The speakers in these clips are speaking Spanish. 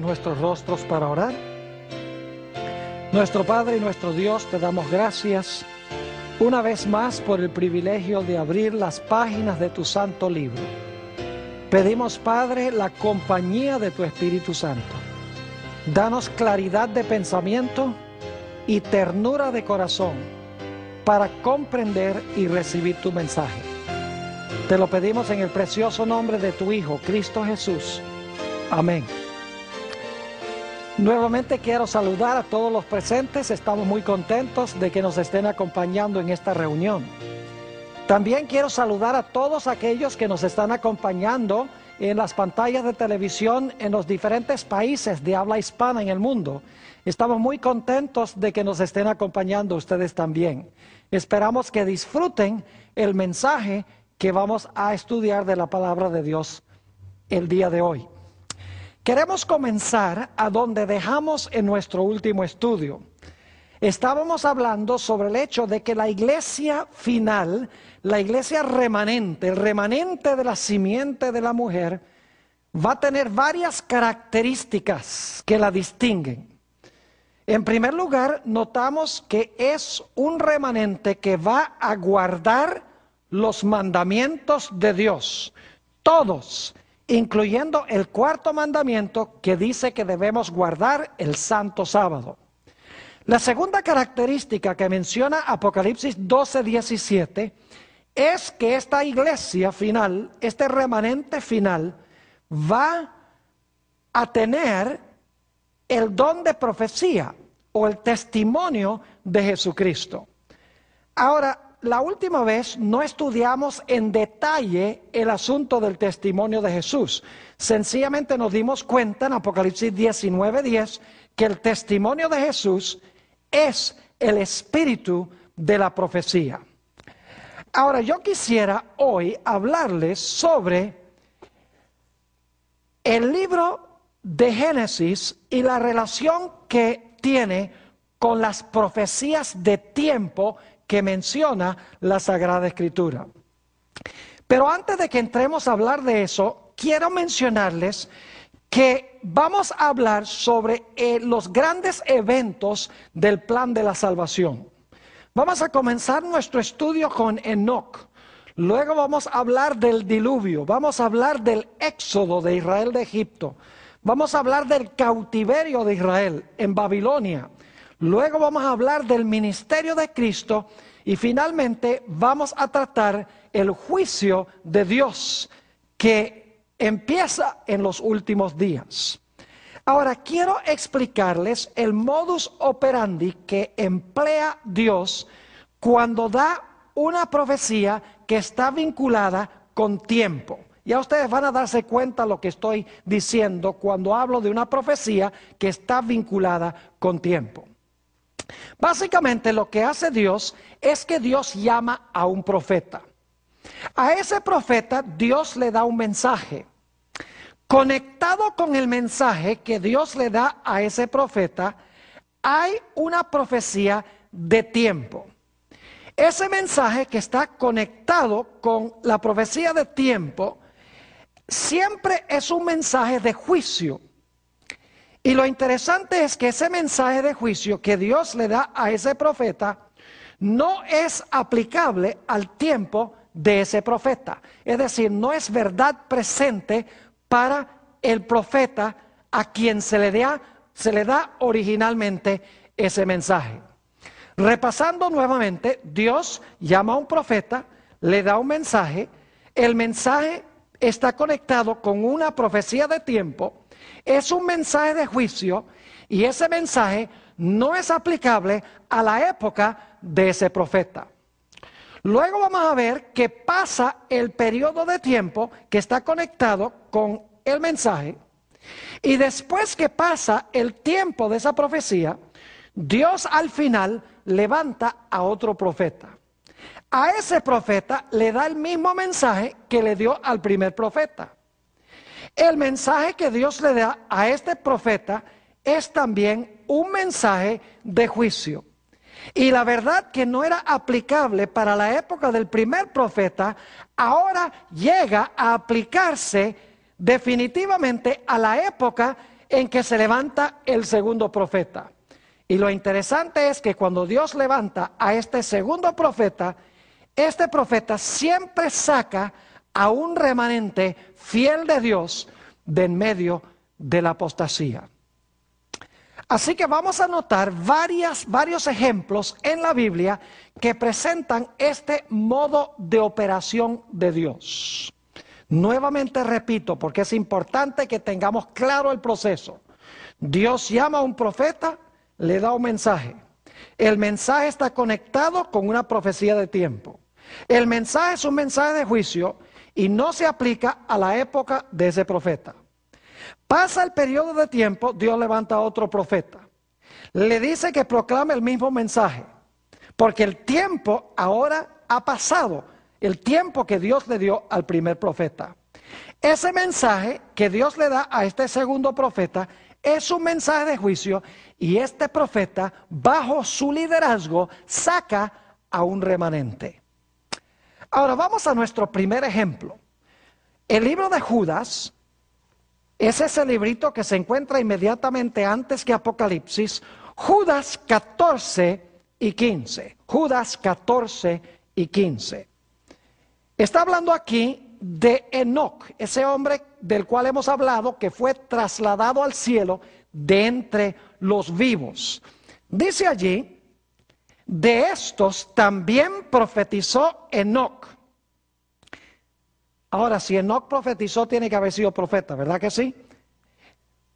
nuestros rostros para orar. Nuestro Padre y nuestro Dios, te damos gracias una vez más por el privilegio de abrir las páginas de tu santo libro. Pedimos, Padre, la compañía de tu Espíritu Santo. Danos claridad de pensamiento y ternura de corazón para comprender y recibir tu mensaje. Te lo pedimos en el precioso nombre de tu Hijo, Cristo Jesús. Amén. Nuevamente quiero saludar a todos los presentes. Estamos muy contentos de que nos estén acompañando en esta reunión. También quiero saludar a todos aquellos que nos están acompañando en las pantallas de televisión en los diferentes países de habla hispana en el mundo. Estamos muy contentos de que nos estén acompañando ustedes también. Esperamos que disfruten el mensaje que vamos a estudiar de la palabra de Dios el día de hoy. Queremos comenzar a donde dejamos en nuestro último estudio. Estábamos hablando sobre el hecho de que la iglesia final, la iglesia remanente, el remanente de la simiente de la mujer, va a tener varias características que la distinguen. En primer lugar, notamos que es un remanente que va a guardar los mandamientos de Dios. Todos incluyendo el cuarto mandamiento que dice que debemos guardar el santo sábado. La segunda característica que menciona Apocalipsis 12, 17 es que esta iglesia final, este remanente final, va a tener el don de profecía o el testimonio de Jesucristo. Ahora, la última vez no estudiamos en detalle el asunto del testimonio de Jesús. Sencillamente nos dimos cuenta en Apocalipsis 19:10 que el testimonio de Jesús es el espíritu de la profecía. Ahora, yo quisiera hoy hablarles sobre el libro de Génesis y la relación que tiene con las profecías de tiempo que menciona la Sagrada Escritura. Pero antes de que entremos a hablar de eso, quiero mencionarles que vamos a hablar sobre eh, los grandes eventos del plan de la salvación. Vamos a comenzar nuestro estudio con Enoch. Luego vamos a hablar del diluvio, vamos a hablar del éxodo de Israel de Egipto, vamos a hablar del cautiverio de Israel en Babilonia, Luego vamos a hablar del ministerio de Cristo y finalmente vamos a tratar el juicio de Dios que empieza en los últimos días. Ahora quiero explicarles el modus operandi que emplea Dios cuando da una profecía que está vinculada con tiempo. Ya ustedes van a darse cuenta lo que estoy diciendo cuando hablo de una profecía que está vinculada con tiempo. Básicamente lo que hace Dios es que Dios llama a un profeta. A ese profeta Dios le da un mensaje. Conectado con el mensaje que Dios le da a ese profeta, hay una profecía de tiempo. Ese mensaje que está conectado con la profecía de tiempo siempre es un mensaje de juicio. Y lo interesante es que ese mensaje de juicio que Dios le da a ese profeta no es aplicable al tiempo de ese profeta. Es decir, no es verdad presente para el profeta a quien se le da, originalmente ese mensaje. Repasando nuevamente, Dios llama a un profeta, le da un mensaje, el mensaje está conectado con una profecía de tiempo, es un mensaje de juicio y ese mensaje no es aplicable a la época de ese profeta. Luego vamos a ver que pasa el periodo de tiempo que está conectado con el mensaje. Y después que pasa el tiempo de esa profecía, Dios al final levanta a otro profeta. A ese profeta le da el mismo mensaje que le dio al primer profeta. El mensaje que Dios le da a este profeta es también un mensaje de juicio. Y la verdad que no era aplicable para la época del primer profeta, ahora llega a aplicarse definitivamente a la época en que se levanta el segundo profeta. Y lo interesante es que cuando Dios levanta a este segundo profeta, este profeta siempre saca a un remanente fiel de Dios de en medio de la apostasía. Así que vamos a notar varias, varios ejemplos en la Biblia que presentan este modo de operación de Dios. Nuevamente repito, porque es importante que tengamos claro el proceso. Dios llama a un profeta, le da un mensaje. El mensaje está conectado con una profecía de tiempo. El mensaje es un mensaje de juicio y no se aplica a la época de ese profeta. Pasa el periodo de tiempo, Dios levanta a otro profeta. Le dice que proclame el mismo mensaje, porque el tiempo ahora ha pasado, el tiempo que Dios le dio al primer profeta. Ese mensaje que Dios le da a este segundo profeta es un mensaje de juicio y este profeta, bajo su liderazgo, saca a un remanente. Ahora vamos a nuestro primer ejemplo. El libro de Judas es ese librito que se encuentra inmediatamente antes que Apocalipsis, Judas 14 y 15. Judas 14 y 15. Está hablando aquí de Enoch, ese hombre del cual hemos hablado que fue trasladado al cielo de entre los vivos. Dice allí de estos también profetizó Enoc. Ahora, si Enoc profetizó, tiene que haber sido profeta, ¿verdad que sí?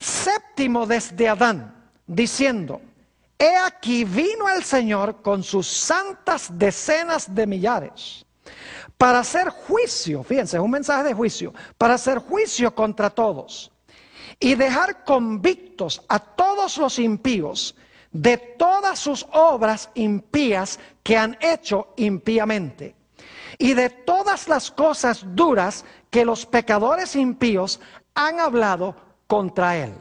Séptimo desde Adán, diciendo, He aquí vino el Señor con sus santas decenas de millares para hacer juicio, fíjense, es un mensaje de juicio, para hacer juicio contra todos y dejar convictos a todos los impíos de todas sus obras impías que han hecho impíamente, y de todas las cosas duras que los pecadores impíos han hablado contra él.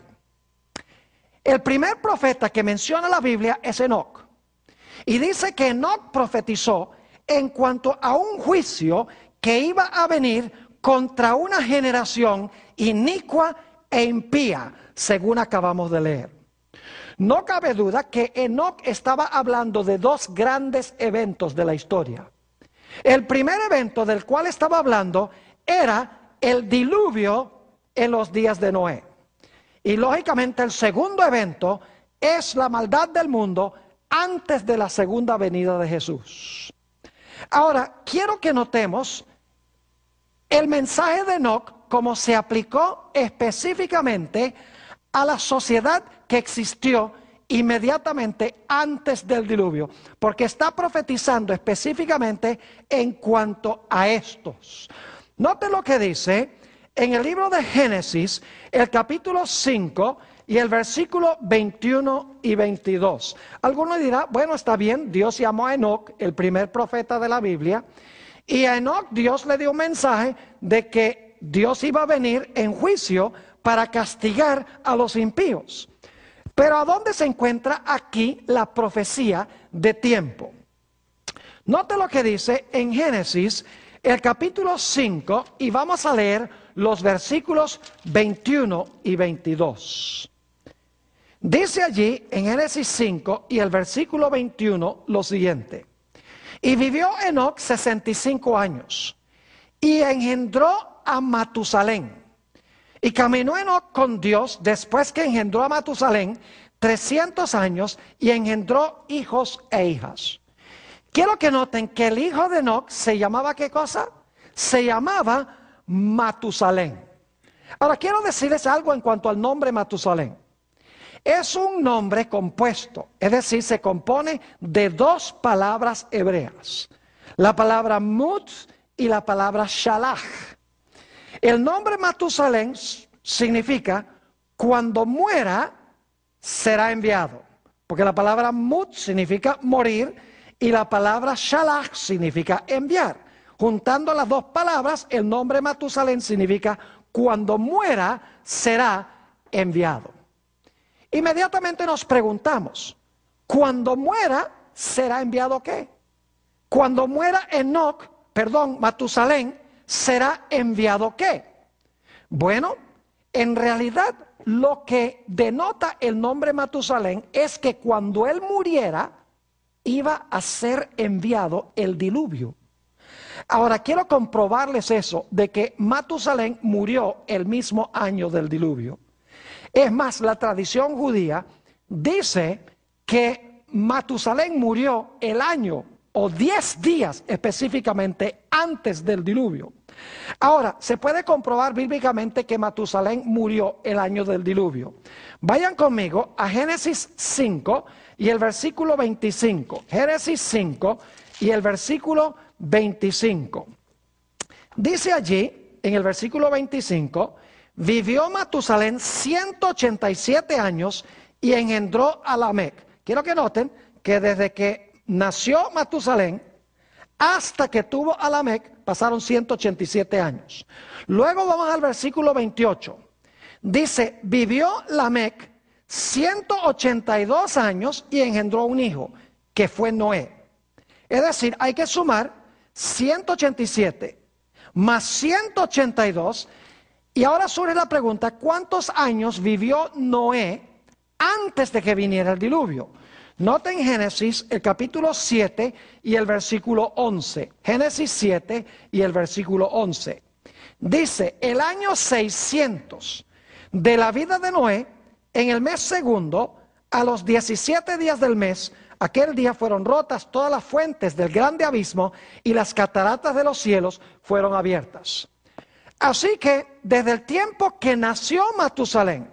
El primer profeta que menciona la Biblia es Enoch. Y dice que Enoch profetizó en cuanto a un juicio que iba a venir contra una generación inicua e impía, según acabamos de leer. No cabe duda que Enoch estaba hablando de dos grandes eventos de la historia. El primer evento del cual estaba hablando era el diluvio en los días de Noé. Y lógicamente el segundo evento es la maldad del mundo antes de la segunda venida de Jesús. Ahora, quiero que notemos el mensaje de Enoch como se aplicó específicamente a la sociedad que existió inmediatamente antes del diluvio, porque está profetizando específicamente en cuanto a estos. Note lo que dice en el libro de Génesis, el capítulo 5 y el versículo 21 y 22. Alguno dirá, bueno, está bien, Dios llamó a Enoch, el primer profeta de la Biblia, y a Enoch Dios le dio un mensaje de que Dios iba a venir en juicio para castigar a los impíos. Pero ¿a dónde se encuentra aquí la profecía de tiempo? Note lo que dice en Génesis, el capítulo 5, y vamos a leer los versículos 21 y 22. Dice allí en Génesis 5 y el versículo 21 lo siguiente. Y vivió Enoch 65 años y engendró a Matusalén. Y caminó Enoch con Dios después que engendró a Matusalén 300 años y engendró hijos e hijas. Quiero que noten que el hijo de Enoch se llamaba qué cosa? Se llamaba Matusalén. Ahora quiero decirles algo en cuanto al nombre Matusalén. Es un nombre compuesto, es decir, se compone de dos palabras hebreas. La palabra mut y la palabra shalach. El nombre Matusalén significa cuando muera será enviado, porque la palabra mut significa morir y la palabra shalach significa enviar. Juntando las dos palabras, el nombre Matusalén significa cuando muera será enviado. Inmediatamente nos preguntamos, cuando muera será enviado qué? Cuando muera Enoch, perdón, Matusalén, será enviado qué? Bueno, en realidad lo que denota el nombre Matusalén es que cuando él muriera iba a ser enviado el diluvio. Ahora quiero comprobarles eso de que Matusalén murió el mismo año del diluvio. Es más, la tradición judía dice que Matusalén murió el año o 10 días específicamente antes del diluvio. Ahora, se puede comprobar bíblicamente que Matusalén murió el año del diluvio. Vayan conmigo a Génesis 5 y el versículo 25. Génesis 5 y el versículo 25. Dice allí, en el versículo 25, vivió Matusalén 187 años y engendró a Lamec. Quiero que noten que desde que nació Matusalén hasta que tuvo a Lamec, pasaron 187 años. Luego vamos al versículo 28. Dice, vivió Lamec 182 años y engendró un hijo, que fue Noé. Es decir, hay que sumar 187 más 182. Y ahora surge la pregunta, ¿cuántos años vivió Noé antes de que viniera el diluvio? Noten Génesis, el capítulo 7 y el versículo 11. Génesis 7 y el versículo 11. Dice, el año 600 de la vida de Noé, en el mes segundo, a los 17 días del mes, aquel día fueron rotas todas las fuentes del grande abismo y las cataratas de los cielos fueron abiertas. Así que desde el tiempo que nació Matusalén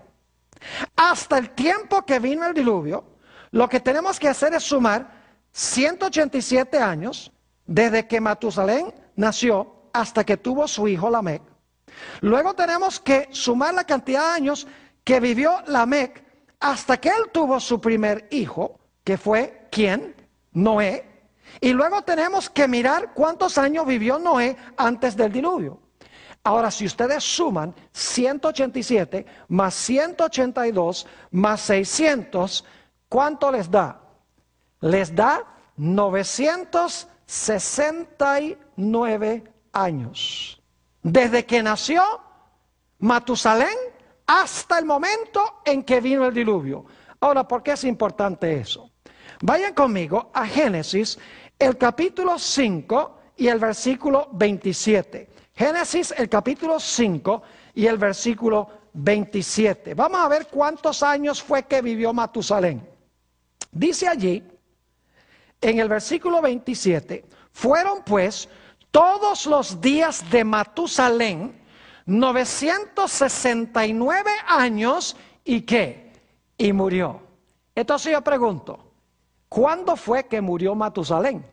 hasta el tiempo que vino el diluvio, lo que tenemos que hacer es sumar 187 años desde que Matusalén nació hasta que tuvo su hijo Lamec. Luego tenemos que sumar la cantidad de años que vivió Lamec hasta que él tuvo su primer hijo, que fue ¿quién? Noé. Y luego tenemos que mirar cuántos años vivió Noé antes del diluvio. Ahora, si ustedes suman 187 más 182 más 600, ¿Cuánto les da? Les da 969 años. Desde que nació Matusalén hasta el momento en que vino el diluvio. Ahora, ¿por qué es importante eso? Vayan conmigo a Génesis, el capítulo 5 y el versículo 27. Génesis, el capítulo 5 y el versículo 27. Vamos a ver cuántos años fue que vivió Matusalén. Dice allí, en el versículo 27, fueron pues todos los días de Matusalén 969 años y qué? Y murió. Entonces yo pregunto, ¿cuándo fue que murió Matusalén?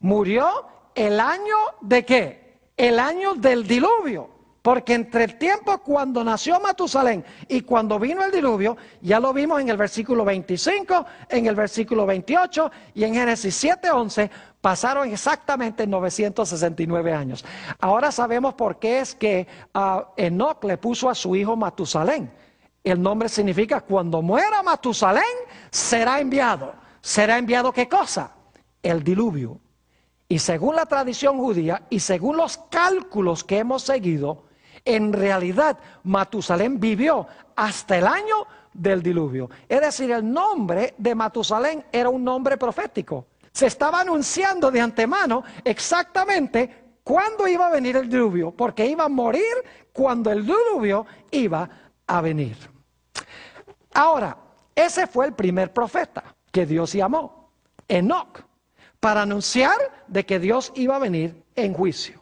Murió el año de qué? El año del diluvio. Porque entre el tiempo cuando nació Matusalén y cuando vino el diluvio, ya lo vimos en el versículo 25, en el versículo 28 y en Génesis 7:11, pasaron exactamente 969 años. Ahora sabemos por qué es que uh, Enoch le puso a su hijo Matusalén. El nombre significa cuando muera Matusalén, será enviado. ¿Será enviado qué cosa? El diluvio. Y según la tradición judía y según los cálculos que hemos seguido, en realidad Matusalén vivió hasta el año del diluvio. Es decir, el nombre de Matusalén era un nombre profético. Se estaba anunciando de antemano exactamente cuándo iba a venir el diluvio, porque iba a morir cuando el diluvio iba a venir. Ahora, ese fue el primer profeta que Dios llamó, Enoch, para anunciar de que Dios iba a venir en juicio.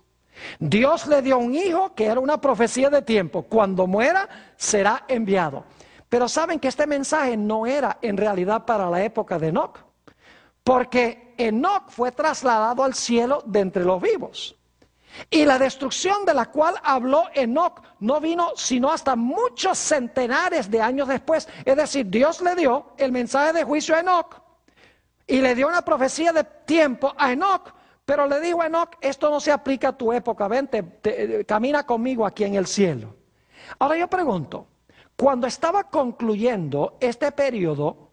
Dios le dio un hijo que era una profecía de tiempo. Cuando muera, será enviado. Pero saben que este mensaje no era en realidad para la época de Enoch. Porque Enoch fue trasladado al cielo de entre los vivos. Y la destrucción de la cual habló Enoch no vino sino hasta muchos centenares de años después. Es decir, Dios le dio el mensaje de juicio a Enoch y le dio una profecía de tiempo a Enoch pero le dijo a Enoch, esto no se aplica a tu época, vente, camina conmigo aquí en el cielo. Ahora yo pregunto, cuando estaba concluyendo este periodo,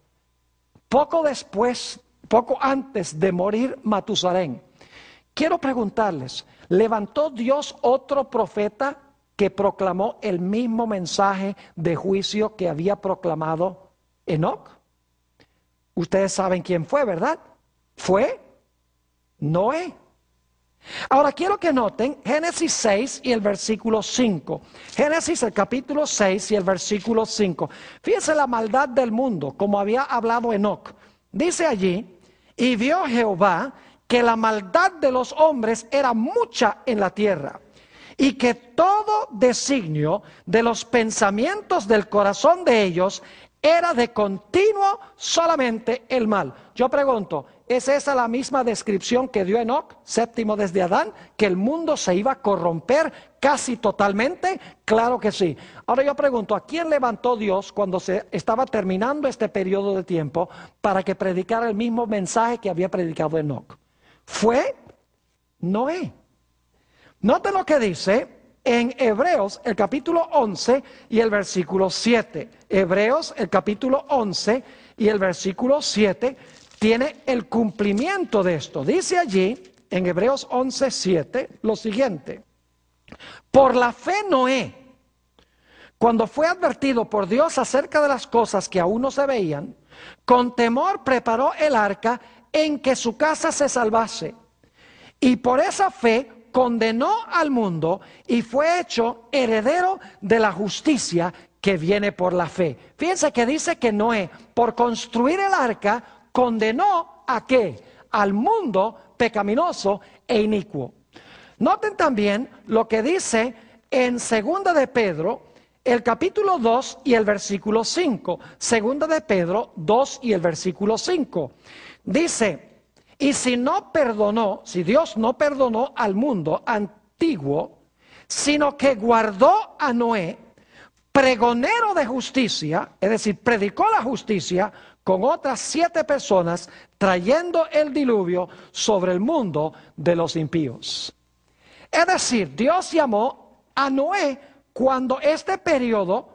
poco después, poco antes de morir Matusalén, quiero preguntarles, ¿levantó Dios otro profeta que proclamó el mismo mensaje de juicio que había proclamado Enoch? Ustedes saben quién fue, ¿verdad? Fue Noé. Ahora quiero que noten Génesis 6 y el versículo 5. Génesis el capítulo 6 y el versículo 5. Fíjense la maldad del mundo, como había hablado Enoch. Dice allí, y vio Jehová que la maldad de los hombres era mucha en la tierra y que todo designio de los pensamientos del corazón de ellos era de continuo solamente el mal. Yo pregunto, ¿es esa la misma descripción que dio Enoch, séptimo desde Adán, que el mundo se iba a corromper casi totalmente? Claro que sí. Ahora yo pregunto, ¿a quién levantó Dios cuando se estaba terminando este periodo de tiempo para que predicara el mismo mensaje que había predicado Enoch? Fue Noé. Note lo que dice en Hebreos el capítulo 11 y el versículo 7. Hebreos el capítulo 11 y el versículo 7 tiene el cumplimiento de esto. Dice allí en Hebreos 11, 7 lo siguiente. Por la fe Noé, cuando fue advertido por Dios acerca de las cosas que aún no se veían, con temor preparó el arca en que su casa se salvase. Y por esa fe condenó al mundo y fue hecho heredero de la justicia que viene por la fe. Fíjense que dice que Noé, por construir el arca, condenó a qué? Al mundo pecaminoso e inicuo. Noten también lo que dice en segunda de Pedro, el capítulo 2 y el versículo 5. Segunda de Pedro 2 y el versículo 5. Dice, y si no perdonó, si Dios no perdonó al mundo antiguo, sino que guardó a Noé, pregonero de justicia, es decir, predicó la justicia con otras siete personas, trayendo el diluvio sobre el mundo de los impíos. Es decir, Dios llamó a Noé cuando este periodo,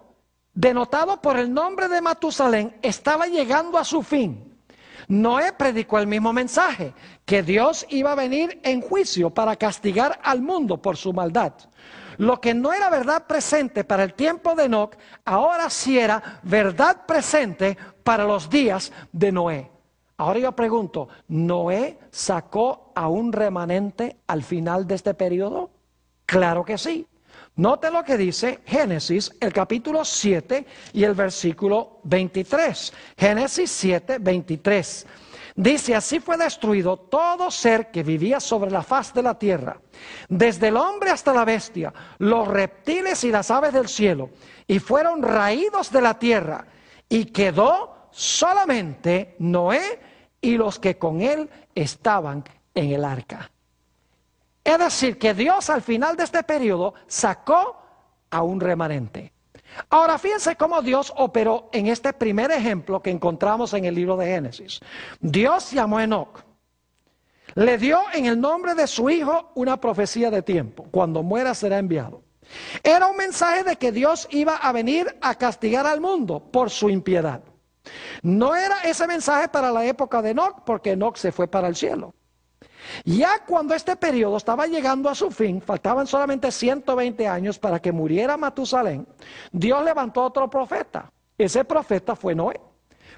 denotado por el nombre de Matusalén, estaba llegando a su fin. Noé predicó el mismo mensaje, que Dios iba a venir en juicio para castigar al mundo por su maldad. Lo que no era verdad presente para el tiempo de Enoch, ahora sí era verdad presente para los días de Noé. Ahora yo pregunto, ¿Noé sacó a un remanente al final de este periodo? Claro que sí. Note lo que dice Génesis, el capítulo 7 y el versículo 23. Génesis 7, 23. Dice, así fue destruido todo ser que vivía sobre la faz de la tierra, desde el hombre hasta la bestia, los reptiles y las aves del cielo, y fueron raídos de la tierra, y quedó solamente Noé y los que con él estaban en el arca. Es decir, que Dios al final de este periodo sacó a un remanente. Ahora fíjense cómo Dios operó en este primer ejemplo que encontramos en el libro de Génesis. Dios llamó a Enoch. Le dio en el nombre de su hijo una profecía de tiempo. Cuando muera será enviado. Era un mensaje de que Dios iba a venir a castigar al mundo por su impiedad. No era ese mensaje para la época de Enoch, porque Enoch se fue para el cielo. Ya cuando este periodo estaba llegando a su fin, faltaban solamente 120 años para que muriera Matusalén, Dios levantó otro profeta. Ese profeta fue Noé.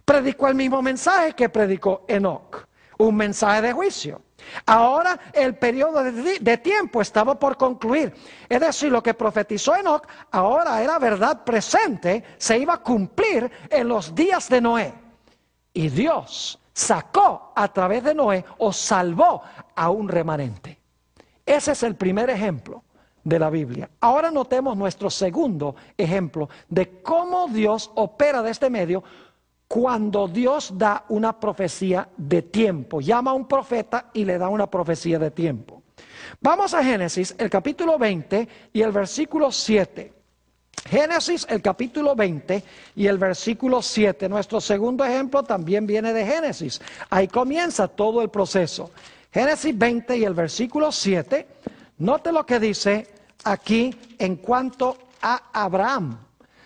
Predicó el mismo mensaje que predicó enoc un mensaje de juicio. Ahora el periodo de, tiempo estaba por concluir. Es decir, lo que profetizó enoc ahora era verdad presente, se iba a cumplir en los días de Noé. Y Dios sacó a través de Noé o salvó a un remanente. Ese es el primer ejemplo de la Biblia. Ahora notemos nuestro segundo ejemplo de cómo Dios opera de este medio cuando Dios da una profecía de tiempo. Llama a un profeta y le da una profecía de tiempo. Vamos a Génesis, el capítulo 20 y el versículo 7. Génesis, el capítulo 20 y el versículo 7. Nuestro segundo ejemplo también viene de Génesis. Ahí comienza todo el proceso. Génesis 20 y el versículo 7. Note lo que dice aquí en cuanto a Abraham.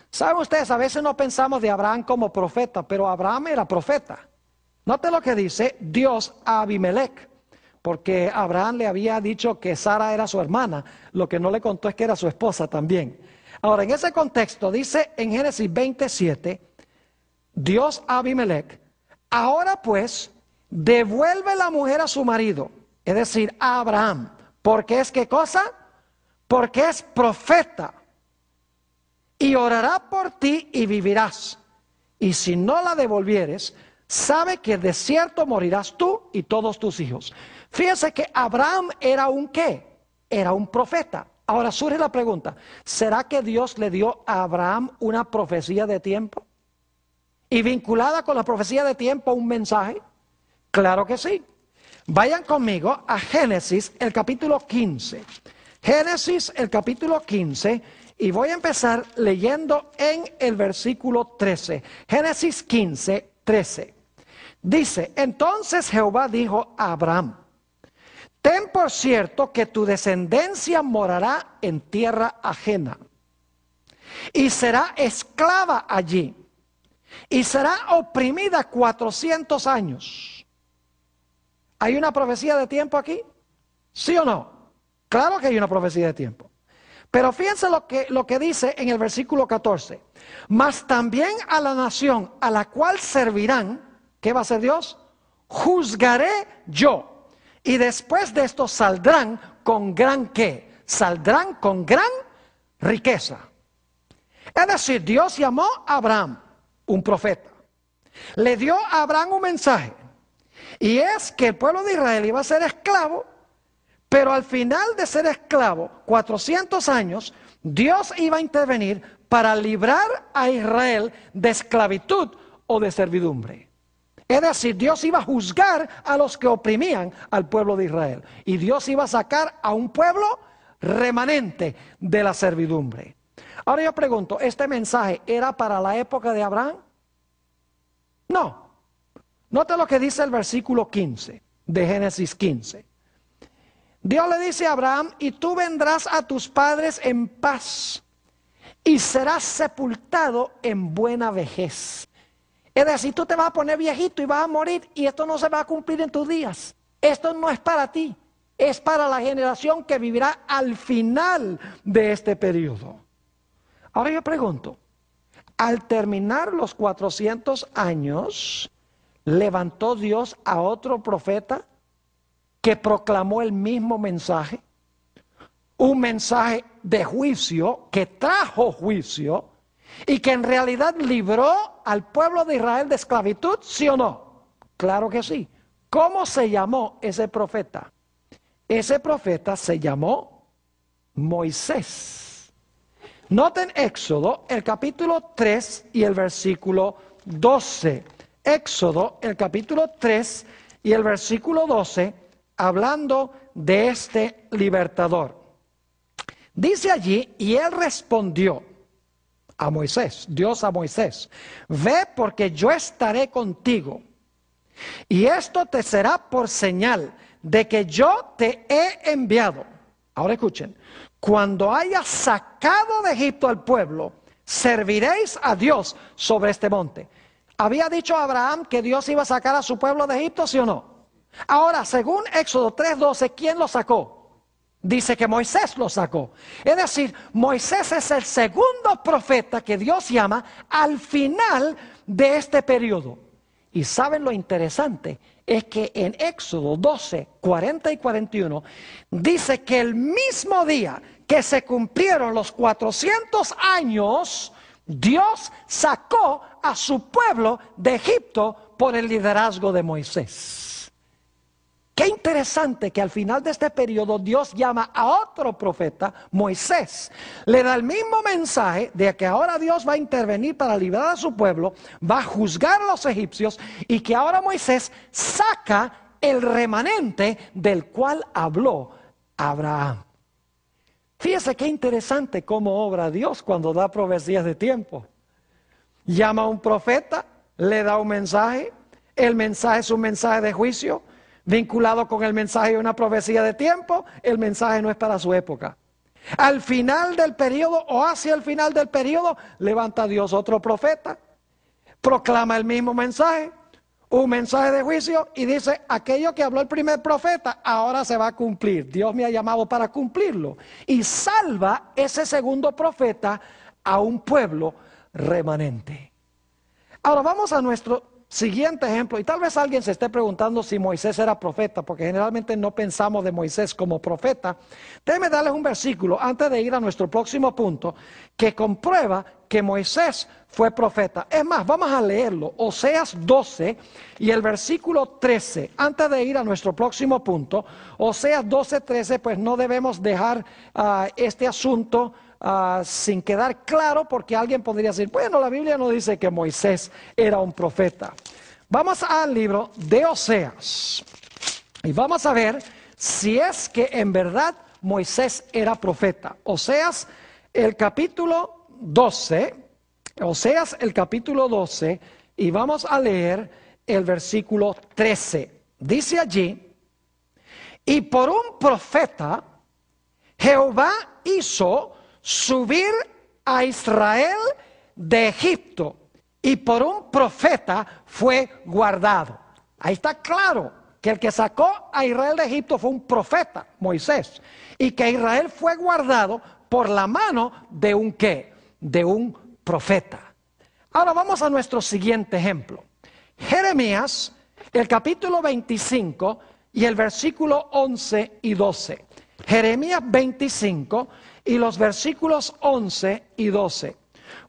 Saben ustedes, a veces no pensamos de Abraham como profeta, pero Abraham era profeta. Note lo que dice Dios a Abimelech, porque Abraham le había dicho que Sara era su hermana. Lo que no le contó es que era su esposa también. Ahora, en ese contexto, dice en Génesis 27, Dios a Abimelech, ahora pues, devuelve la mujer a su marido, es decir, a Abraham, porque es qué cosa? Porque es profeta. Y orará por ti y vivirás. Y si no la devolvieres, sabe que de cierto morirás tú y todos tus hijos. fíjense que Abraham era un qué? Era un profeta. Ahora surge la pregunta, ¿será que Dios le dio a Abraham una profecía de tiempo? ¿Y vinculada con la profecía de tiempo un mensaje? Claro que sí. Vayan conmigo a Génesis, el capítulo 15. Génesis, el capítulo 15, y voy a empezar leyendo en el versículo 13. Génesis 15, 13. Dice, entonces Jehová dijo a Abraham, Ten por cierto que tu descendencia morará en tierra ajena y será esclava allí y será oprimida 400 años. ¿Hay una profecía de tiempo aquí? ¿Sí o no? Claro que hay una profecía de tiempo. Pero fíjense lo que, lo que dice en el versículo 14. Mas también a la nación a la cual servirán, ¿qué va a ser Dios? Juzgaré yo. Y después de esto saldrán con gran qué? Saldrán con gran riqueza. Es decir, Dios llamó a Abraham, un profeta. Le dio a Abraham un mensaje. Y es que el pueblo de Israel iba a ser esclavo, pero al final de ser esclavo, 400 años, Dios iba a intervenir para librar a Israel de esclavitud o de servidumbre. Es decir, Dios iba a juzgar a los que oprimían al pueblo de Israel. Y Dios iba a sacar a un pueblo remanente de la servidumbre. Ahora yo pregunto, ¿este mensaje era para la época de Abraham? No. Nota lo que dice el versículo 15 de Génesis 15. Dios le dice a Abraham, y tú vendrás a tus padres en paz y serás sepultado en buena vejez. Es decir, tú te vas a poner viejito y vas a morir y esto no se va a cumplir en tus días. Esto no es para ti, es para la generación que vivirá al final de este periodo. Ahora yo pregunto, al terminar los 400 años, ¿levantó Dios a otro profeta que proclamó el mismo mensaje? Un mensaje de juicio que trajo juicio y que en realidad libró al pueblo de Israel de esclavitud, ¿sí o no? Claro que sí. ¿Cómo se llamó ese profeta? Ese profeta se llamó Moisés. Noten Éxodo, el capítulo 3 y el versículo 12. Éxodo, el capítulo 3 y el versículo 12, hablando de este libertador. Dice allí, y él respondió, a Moisés, Dios a Moisés, ve porque yo estaré contigo. Y esto te será por señal de que yo te he enviado. Ahora escuchen, cuando hayas sacado de Egipto al pueblo, serviréis a Dios sobre este monte. Había dicho Abraham que Dios iba a sacar a su pueblo de Egipto, sí o no. Ahora, según Éxodo 3:12, ¿quién lo sacó? dice que Moisés lo sacó. Es decir, Moisés es el segundo profeta que Dios llama al final de este periodo. Y saben lo interesante, es que en Éxodo 12, 40 y 41 dice que el mismo día que se cumplieron los 400 años, Dios sacó a su pueblo de Egipto por el liderazgo de Moisés. Qué interesante que al final de este periodo Dios llama a otro profeta, Moisés. Le da el mismo mensaje de que ahora Dios va a intervenir para liberar a su pueblo, va a juzgar a los egipcios y que ahora Moisés saca el remanente del cual habló Abraham. Fíjese qué interesante cómo obra Dios cuando da profecías de tiempo. Llama a un profeta, le da un mensaje, el mensaje es un mensaje de juicio vinculado con el mensaje de una profecía de tiempo, el mensaje no es para su época. Al final del periodo o hacia el final del periodo, levanta Dios otro profeta, proclama el mismo mensaje, un mensaje de juicio y dice, aquello que habló el primer profeta ahora se va a cumplir. Dios me ha llamado para cumplirlo. Y salva ese segundo profeta a un pueblo remanente. Ahora vamos a nuestro Siguiente ejemplo, y tal vez alguien se esté preguntando si Moisés era profeta, porque generalmente no pensamos de Moisés como profeta. Déjenme darles un versículo antes de ir a nuestro próximo punto que comprueba que Moisés fue profeta. Es más, vamos a leerlo, Oseas 12 y el versículo 13, antes de ir a nuestro próximo punto, Oseas 12, 13, pues no debemos dejar ah, este asunto Ah, sin quedar claro porque alguien podría decir, bueno, la Biblia no dice que Moisés era un profeta. Vamos al libro de Oseas y vamos a ver si es que en verdad Moisés era profeta. Oseas el capítulo 12, Oseas el capítulo 12 y vamos a leer el versículo 13. Dice allí, y por un profeta Jehová hizo subir a Israel de Egipto y por un profeta fue guardado. Ahí está claro que el que sacó a Israel de Egipto fue un profeta, Moisés, y que Israel fue guardado por la mano de un qué, de un profeta. Ahora vamos a nuestro siguiente ejemplo. Jeremías, el capítulo 25 y el versículo 11 y 12. Jeremías 25 y los versículos 11 y 12.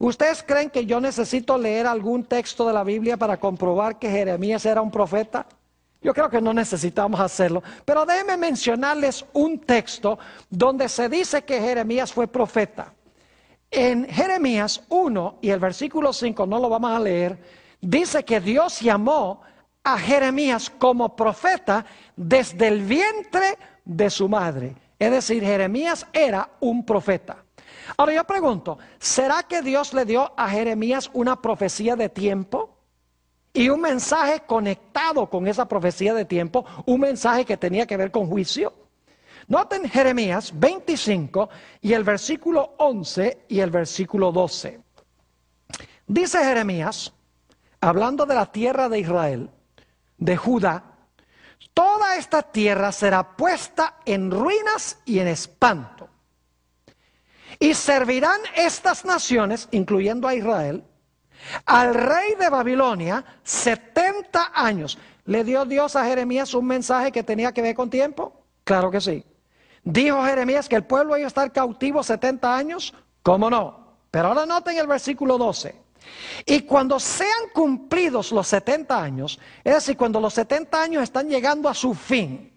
¿Ustedes creen que yo necesito leer algún texto de la Biblia para comprobar que Jeremías era un profeta? Yo creo que no necesitamos hacerlo, pero déjenme mencionarles un texto donde se dice que Jeremías fue profeta. En Jeremías 1 y el versículo 5, no lo vamos a leer, dice que Dios llamó a Jeremías como profeta desde el vientre de su madre. Es decir, Jeremías era un profeta. Ahora yo pregunto, ¿será que Dios le dio a Jeremías una profecía de tiempo? Y un mensaje conectado con esa profecía de tiempo, un mensaje que tenía que ver con juicio. Noten Jeremías 25 y el versículo 11 y el versículo 12. Dice Jeremías, hablando de la tierra de Israel, de Judá, toda esta tierra será puesta en ruinas y en espanto. Y servirán estas naciones, incluyendo a Israel, al rey de Babilonia 70 años. ¿Le dio Dios a Jeremías un mensaje que tenía que ver con tiempo? Claro que sí. ¿Dijo Jeremías que el pueblo iba a estar cautivo 70 años? ¿Cómo no? Pero ahora noten el versículo 12. Y cuando sean cumplidos los 70 años, es decir, cuando los 70 años están llegando a su fin,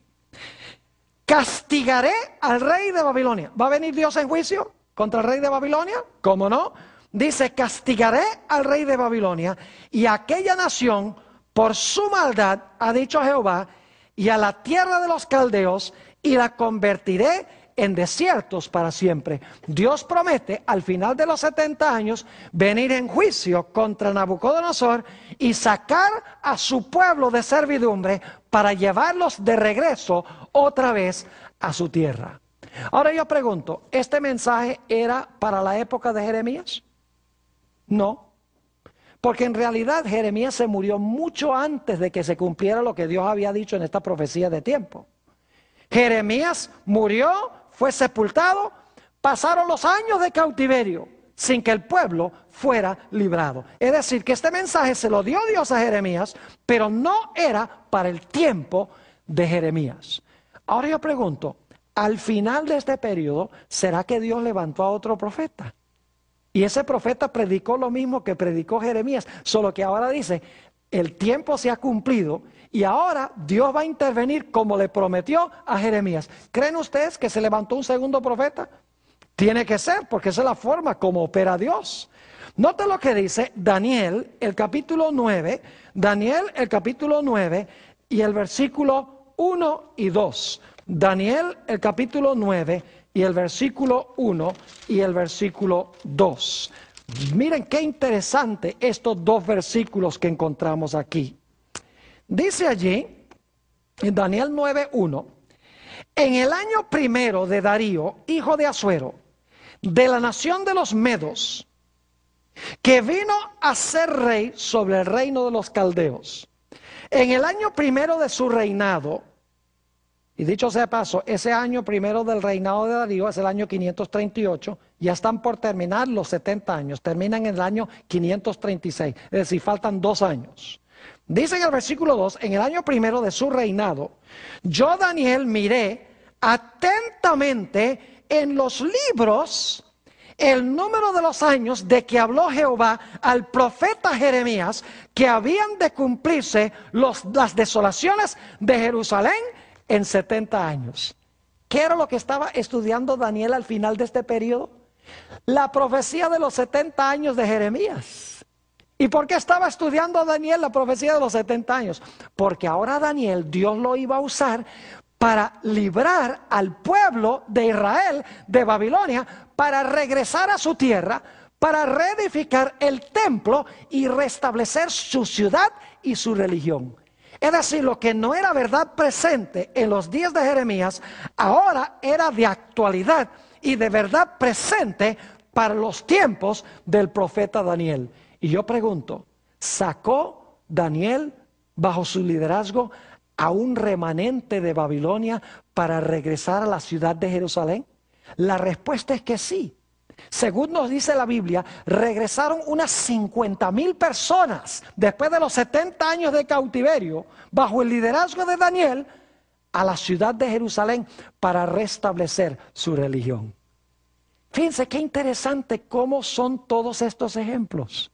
castigaré al rey de Babilonia. ¿Va a venir Dios en juicio contra el rey de Babilonia? ¿Cómo no? Dice, castigaré al rey de Babilonia y a aquella nación por su maldad, ha dicho Jehová, y a la tierra de los caldeos y la convertiré en desiertos para siempre. Dios promete al final de los 70 años venir en juicio contra Nabucodonosor y sacar a su pueblo de servidumbre para llevarlos de regreso otra vez a su tierra. Ahora yo pregunto, ¿este mensaje era para la época de Jeremías? No, porque en realidad Jeremías se murió mucho antes de que se cumpliera lo que Dios había dicho en esta profecía de tiempo. Jeremías murió fue sepultado, pasaron los años de cautiverio sin que el pueblo fuera librado. Es decir, que este mensaje se lo dio Dios a Jeremías, pero no era para el tiempo de Jeremías. Ahora yo pregunto, al final de este periodo, ¿será que Dios levantó a otro profeta? Y ese profeta predicó lo mismo que predicó Jeremías, solo que ahora dice, el tiempo se ha cumplido y ahora Dios va a intervenir como le prometió a Jeremías. ¿Creen ustedes que se levantó un segundo profeta? Tiene que ser, porque esa es la forma como opera Dios. Nota lo que dice Daniel, el capítulo 9, Daniel, el capítulo 9 y el versículo 1 y 2. Daniel, el capítulo 9 y el versículo 1 y el versículo 2. Miren qué interesante estos dos versículos que encontramos aquí. Dice allí, en Daniel 9.1, en el año primero de Darío, hijo de Azuero, de la nación de los Medos, que vino a ser rey sobre el reino de los caldeos. En el año primero de su reinado, y dicho sea paso, ese año primero del reinado de Darío es el año 538, ya están por terminar los 70 años, terminan en el año 536, es decir, faltan dos años. Dice en el versículo 2, en el año primero de su reinado, yo Daniel miré atentamente en los libros el número de los años de que habló Jehová al profeta Jeremías que habían de cumplirse las desolaciones de Jerusalén en 70 años. ¿Qué era lo que estaba estudiando Daniel al final de este periodo? La profecía de los 70 años de Jeremías. ¿Y por qué estaba estudiando a Daniel la profecía de los 70 años? Porque ahora Daniel Dios lo iba a usar para librar al pueblo de Israel de Babilonia, para regresar a su tierra, para reedificar el templo y restablecer su ciudad y su religión. Es decir, lo que no era verdad presente en los días de Jeremías, ahora era de actualidad y de verdad presente para los tiempos del profeta Daniel. Y yo pregunto, ¿sacó Daniel bajo su liderazgo a un remanente de Babilonia para regresar a la ciudad de Jerusalén? La respuesta es que sí. Según nos dice la Biblia, regresaron unas 50 mil personas después de los 70 años de cautiverio, bajo el liderazgo de Daniel, a la ciudad de Jerusalén para restablecer su religión. Fíjense qué interesante cómo son todos estos ejemplos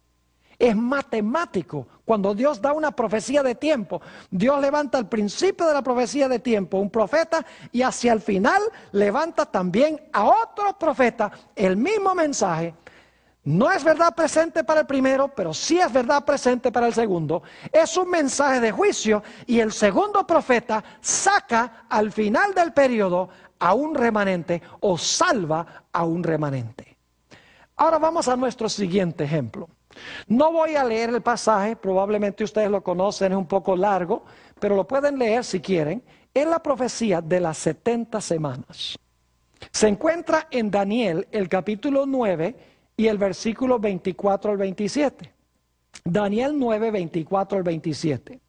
es matemático. Cuando Dios da una profecía de tiempo, Dios levanta al principio de la profecía de tiempo un profeta y hacia el final levanta también a otro profeta el mismo mensaje. No es verdad presente para el primero, pero sí es verdad presente para el segundo. Es un mensaje de juicio y el segundo profeta saca al final del periodo a un remanente o salva a un remanente. Ahora vamos a nuestro siguiente ejemplo. No voy a leer el pasaje, probablemente ustedes lo conocen, es un poco largo, pero lo pueden leer si quieren. Es la profecía de las 70 semanas. Se encuentra en Daniel el capítulo 9 y el versículo 24 al 27. Daniel 9, 24 al 27.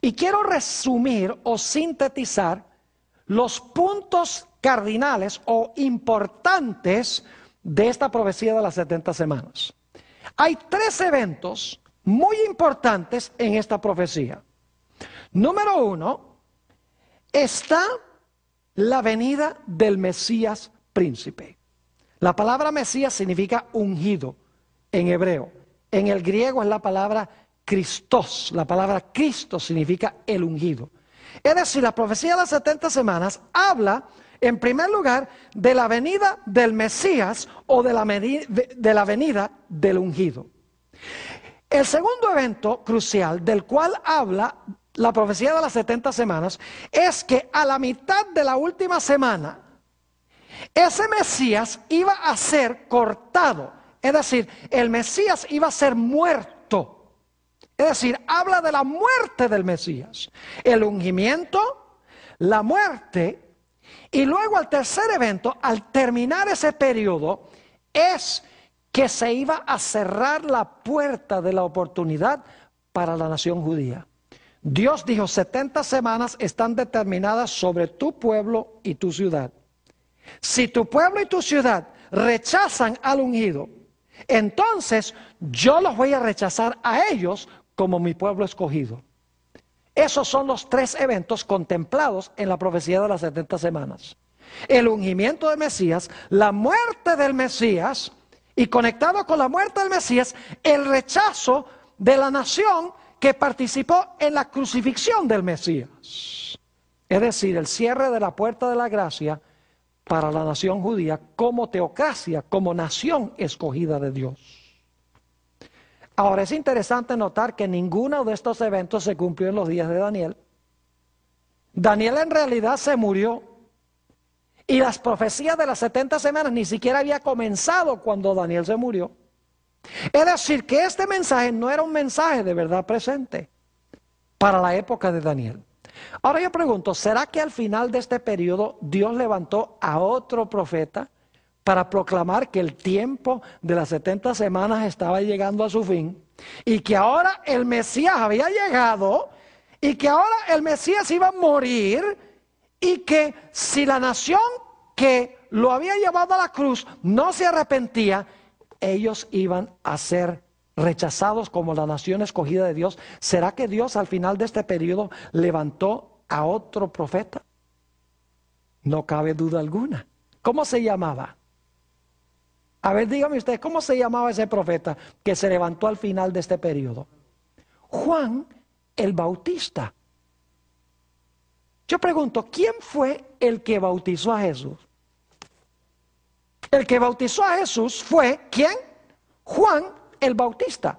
Y quiero resumir o sintetizar los puntos cardinales o importantes de esta profecía de las 70 semanas. Hay tres eventos muy importantes en esta profecía. Número uno, está la venida del Mesías príncipe. La palabra Mesías significa ungido en hebreo. En el griego es la palabra Cristos. La palabra Cristo significa el ungido. Es decir, la profecía de las 70 semanas habla en primer lugar, de la venida del Mesías o de la, venida del ungido. El segundo evento crucial del cual habla la profecía de las 70 semanas es que a la mitad de la última semana, ese Mesías iba a ser cortado. Es decir, el Mesías iba a ser muerto. Es decir, habla de la muerte del Mesías. El ungimiento, la muerte y luego al tercer evento, al terminar ese periodo, es que se iba a cerrar la puerta de la oportunidad para la nación judía. Dios dijo, 70 semanas están determinadas sobre tu pueblo y tu ciudad. Si tu pueblo y tu ciudad rechazan al ungido, entonces yo los voy a rechazar a ellos como mi pueblo escogido. Esos son los tres eventos contemplados en la profecía de las 70 semanas. El ungimiento del Mesías, la muerte del Mesías y conectado con la muerte del Mesías, el rechazo de la nación que participó en la crucifixión del Mesías. Es decir, el cierre de la puerta de la gracia para la nación judía como teocracia, como nación escogida de Dios. Ahora es interesante notar que ninguno de estos eventos se cumplió en los días de Daniel. Daniel en realidad se murió y las profecías de las 70 semanas ni siquiera había comenzado cuando Daniel se murió. Es decir, que este mensaje no era un mensaje de verdad presente para la época de Daniel. Ahora yo pregunto, ¿será que al final de este periodo Dios levantó a otro profeta? para proclamar que el tiempo de las 70 semanas estaba llegando a su fin y que ahora el Mesías había llegado y que ahora el Mesías iba a morir y que si la nación que lo había llevado a la cruz no se arrepentía, ellos iban a ser rechazados como la nación escogida de Dios. ¿Será que Dios al final de este periodo levantó a otro profeta? No cabe duda alguna. ¿Cómo se llamaba? A ver, dígame ustedes, ¿cómo se llamaba ese profeta que se levantó al final de este periodo? Juan el Bautista. Yo pregunto, ¿quién fue el que bautizó a Jesús? El que bautizó a Jesús fue ¿quién? Juan el Bautista.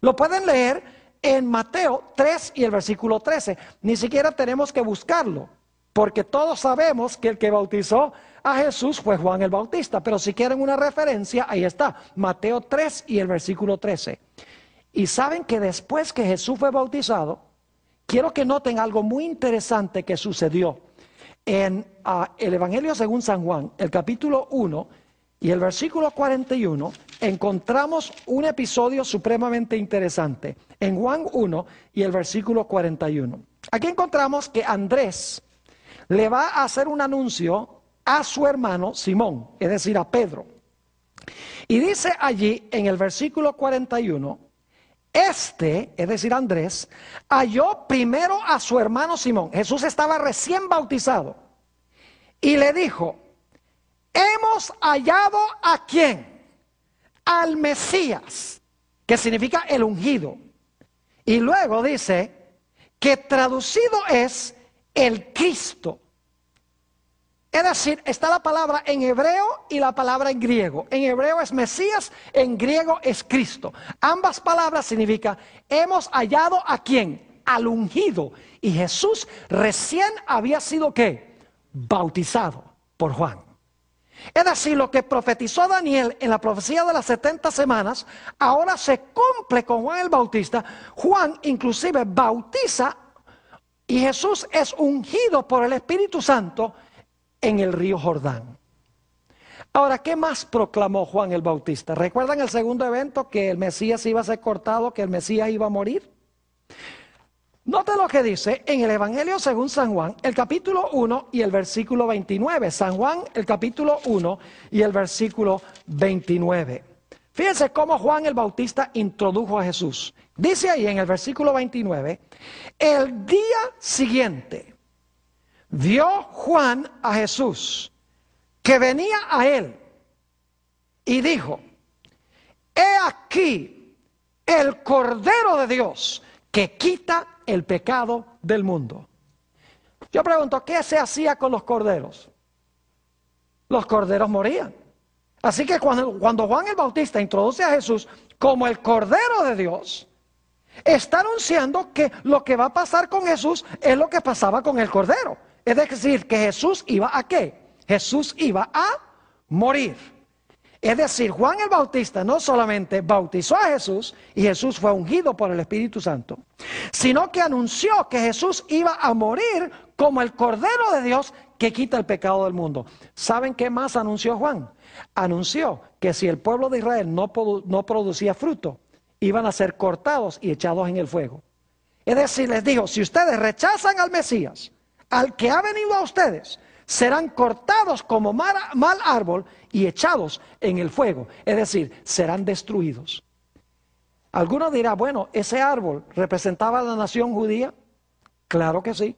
Lo pueden leer en Mateo 3 y el versículo 13. Ni siquiera tenemos que buscarlo, porque todos sabemos que el que bautizó Jesús fue Juan el Bautista, pero si quieren una referencia, ahí está, Mateo 3 y el versículo 13. Y saben que después que Jesús fue bautizado, quiero que noten algo muy interesante que sucedió en ah, el Evangelio según San Juan, el capítulo 1 y el versículo 41, encontramos un episodio supremamente interesante. En Juan 1 y el versículo 41. Aquí encontramos que Andrés le va a hacer un anuncio a su hermano Simón, es decir, a Pedro. Y dice allí en el versículo 41, este, es decir, Andrés, halló primero a su hermano Simón. Jesús estaba recién bautizado. Y le dijo, hemos hallado a quién? Al Mesías, que significa el ungido. Y luego dice que traducido es el Cristo. Es decir, está la palabra en hebreo y la palabra en griego. En hebreo es Mesías, en griego es Cristo. Ambas palabras significan, hemos hallado a quien Al ungido. Y Jesús recién había sido qué? Bautizado por Juan. Es decir, lo que profetizó Daniel en la profecía de las 70 semanas, ahora se cumple con Juan el Bautista. Juan inclusive bautiza y Jesús es ungido por el Espíritu Santo en el río Jordán. Ahora, ¿qué más proclamó Juan el Bautista? ¿Recuerdan el segundo evento que el Mesías iba a ser cortado, que el Mesías iba a morir? Note lo que dice en el Evangelio según San Juan, el capítulo 1 y el versículo 29. San Juan, el capítulo 1 y el versículo 29. Fíjense cómo Juan el Bautista introdujo a Jesús. Dice ahí en el versículo 29, el día siguiente, vio Juan a Jesús que venía a él y dijo, he aquí el Cordero de Dios que quita el pecado del mundo. Yo pregunto, ¿qué se hacía con los corderos? Los corderos morían. Así que cuando, cuando Juan el Bautista introduce a Jesús como el Cordero de Dios, está anunciando que lo que va a pasar con Jesús es lo que pasaba con el Cordero. Es decir, que Jesús iba a qué? Jesús iba a morir. Es decir, Juan el Bautista no solamente bautizó a Jesús y Jesús fue ungido por el Espíritu Santo, sino que anunció que Jesús iba a morir como el Cordero de Dios que quita el pecado del mundo. ¿Saben qué más anunció Juan? Anunció que si el pueblo de Israel no, no producía fruto, iban a ser cortados y echados en el fuego. Es decir, les dijo, si ustedes rechazan al Mesías, al que ha venido a ustedes, serán cortados como mal, árbol y echados en el fuego, es decir, serán destruidos. Algunos dirá, bueno, ese árbol representaba a la nación judía. Claro que sí.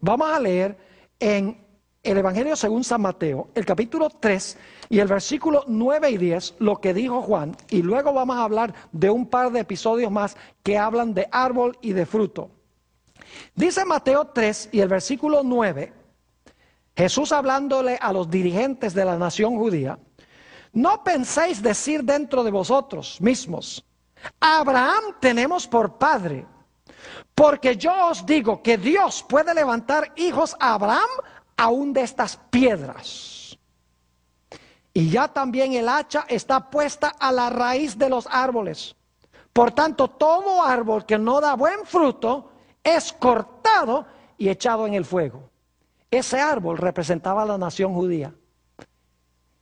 Vamos a leer en el Evangelio según San Mateo, el capítulo 3 y el versículo 9 y 10, lo que dijo Juan, y luego vamos a hablar de un par de episodios más que hablan de árbol y de fruto. Dice Mateo 3 y el versículo 9, Jesús hablándole a los dirigentes de la nación judía, no penséis decir dentro de vosotros mismos, Abraham tenemos por padre, porque yo os digo que Dios puede levantar hijos a Abraham aún de estas piedras. Y ya también el hacha está puesta a la raíz de los árboles. Por tanto, todo árbol que no da buen fruto, es cortado y echado en el fuego. Ese árbol representaba a la nación judía.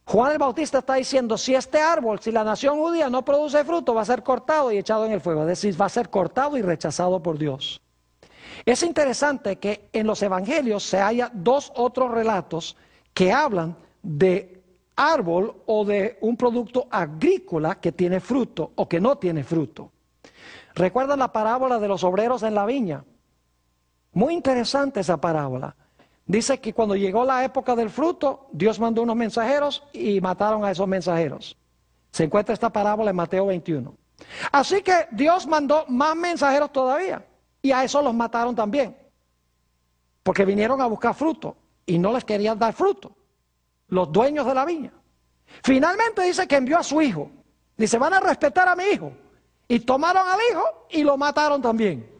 Juan el Bautista está diciendo, si este árbol, si la nación judía no produce fruto, va a ser cortado y echado en el fuego. Es decir, va a ser cortado y rechazado por Dios. Es interesante que en los evangelios se haya dos otros relatos que hablan de árbol o de un producto agrícola que tiene fruto o que no tiene fruto. ¿Recuerdan la parábola de los obreros en la viña? Muy interesante esa parábola. Dice que cuando llegó la época del fruto, Dios mandó unos mensajeros y mataron a esos mensajeros. Se encuentra esta parábola en Mateo 21. Así que Dios mandó más mensajeros todavía y a esos los mataron también. Porque vinieron a buscar fruto y no les querían dar fruto. Los dueños de la viña. Finalmente dice que envió a su hijo. Dice, van a respetar a mi hijo. Y tomaron al hijo y lo mataron también.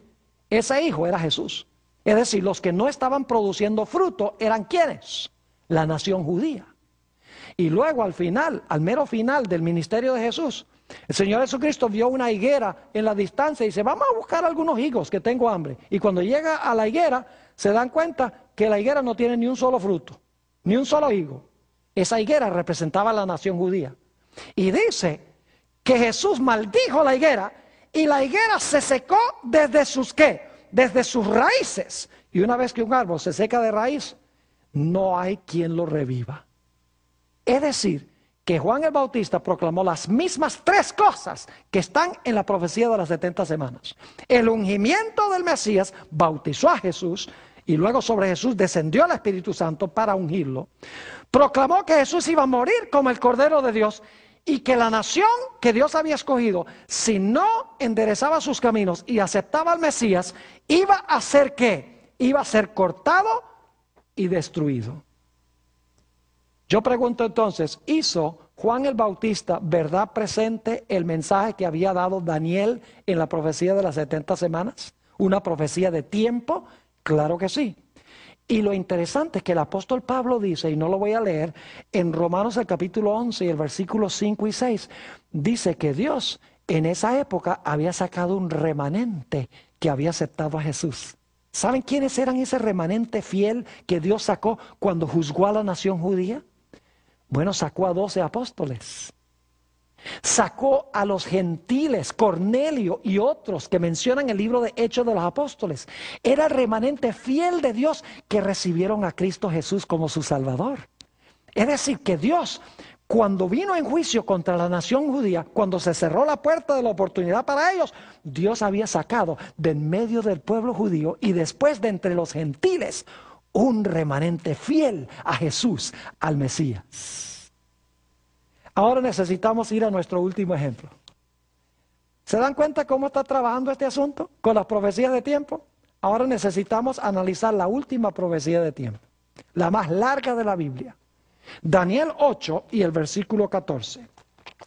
Ese hijo era Jesús. Es decir, los que no estaban produciendo fruto eran quienes? La nación judía. Y luego al final, al mero final del ministerio de Jesús, el Señor Jesucristo vio una higuera en la distancia y dice, vamos a buscar algunos higos que tengo hambre. Y cuando llega a la higuera, se dan cuenta que la higuera no tiene ni un solo fruto, ni un solo higo. Esa higuera representaba a la nación judía. Y dice que Jesús maldijo la higuera y la higuera se secó desde sus qué? desde sus raíces. Y una vez que un árbol se seca de raíz, no hay quien lo reviva. Es decir, que Juan el Bautista proclamó las mismas tres cosas que están en la profecía de las 70 semanas. El ungimiento del Mesías bautizó a Jesús y luego sobre Jesús descendió el Espíritu Santo para ungirlo. Proclamó que Jesús iba a morir como el Cordero de Dios y que la nación que Dios había escogido, si no enderezaba sus caminos y aceptaba al Mesías, iba a ser qué? Iba a ser cortado y destruido. Yo pregunto entonces, ¿hizo Juan el Bautista verdad presente el mensaje que había dado Daniel en la profecía de las 70 semanas? ¿Una profecía de tiempo? Claro que sí. Y lo interesante es que el apóstol Pablo dice, y no lo voy a leer, en Romanos el capítulo 11 y el versículo 5 y 6, dice que Dios en esa época había sacado un remanente que había aceptado a Jesús. ¿Saben quiénes eran ese remanente fiel que Dios sacó cuando juzgó a la nación judía? Bueno, sacó a doce apóstoles. Sacó a los gentiles, Cornelio y otros que mencionan el libro de Hechos de los Apóstoles. Era el remanente fiel de Dios que recibieron a Cristo Jesús como su Salvador. Es decir, que Dios, cuando vino en juicio contra la nación judía, cuando se cerró la puerta de la oportunidad para ellos, Dios había sacado de en medio del pueblo judío y después de entre los gentiles un remanente fiel a Jesús, al Mesías. Ahora necesitamos ir a nuestro último ejemplo. ¿Se dan cuenta cómo está trabajando este asunto con las profecías de tiempo? Ahora necesitamos analizar la última profecía de tiempo, la más larga de la Biblia. Daniel 8 y el versículo 14.